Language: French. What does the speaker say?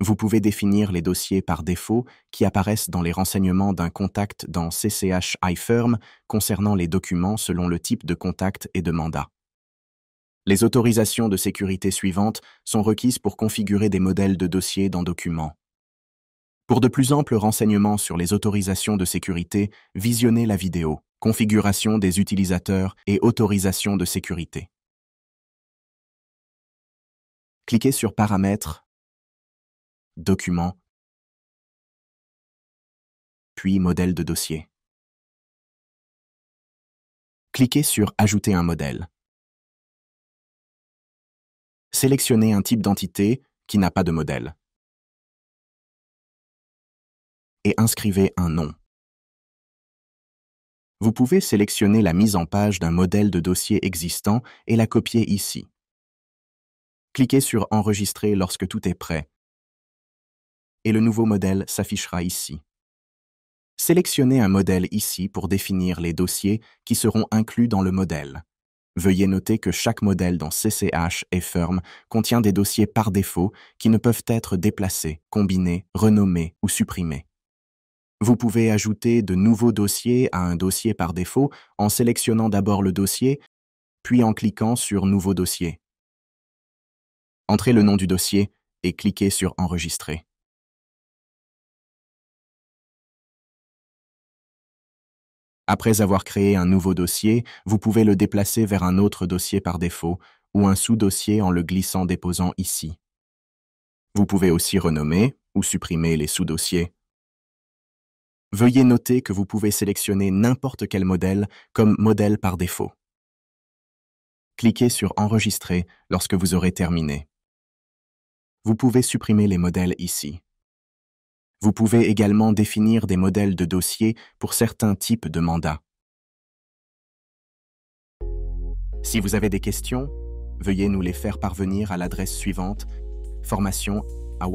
Vous pouvez définir les dossiers par défaut qui apparaissent dans les renseignements d'un contact dans CCH iFirm concernant les documents selon le type de contact et de mandat. Les autorisations de sécurité suivantes sont requises pour configurer des modèles de dossiers dans documents. Pour de plus amples renseignements sur les autorisations de sécurité, visionnez la vidéo Configuration des utilisateurs et autorisations de sécurité. Cliquez sur Paramètres document, puis modèle de dossier. Cliquez sur Ajouter un modèle. Sélectionnez un type d'entité qui n'a pas de modèle. Et inscrivez un nom. Vous pouvez sélectionner la mise en page d'un modèle de dossier existant et la copier ici. Cliquez sur Enregistrer lorsque tout est prêt et le nouveau modèle s'affichera ici. Sélectionnez un modèle ici pour définir les dossiers qui seront inclus dans le modèle. Veuillez noter que chaque modèle dans CCH et Firm contient des dossiers par défaut qui ne peuvent être déplacés, combinés, renommés ou supprimés. Vous pouvez ajouter de nouveaux dossiers à un dossier par défaut en sélectionnant d'abord le dossier, puis en cliquant sur Nouveau dossier. Entrez le nom du dossier et cliquez sur Enregistrer. Après avoir créé un nouveau dossier, vous pouvez le déplacer vers un autre dossier par défaut ou un sous-dossier en le glissant déposant ici. Vous pouvez aussi renommer ou supprimer les sous-dossiers. Veuillez noter que vous pouvez sélectionner n'importe quel modèle comme modèle par défaut. Cliquez sur Enregistrer lorsque vous aurez terminé. Vous pouvez supprimer les modèles ici. Vous pouvez également définir des modèles de dossiers pour certains types de mandats. Si vous avez des questions, veuillez nous les faire parvenir à l'adresse suivante formation à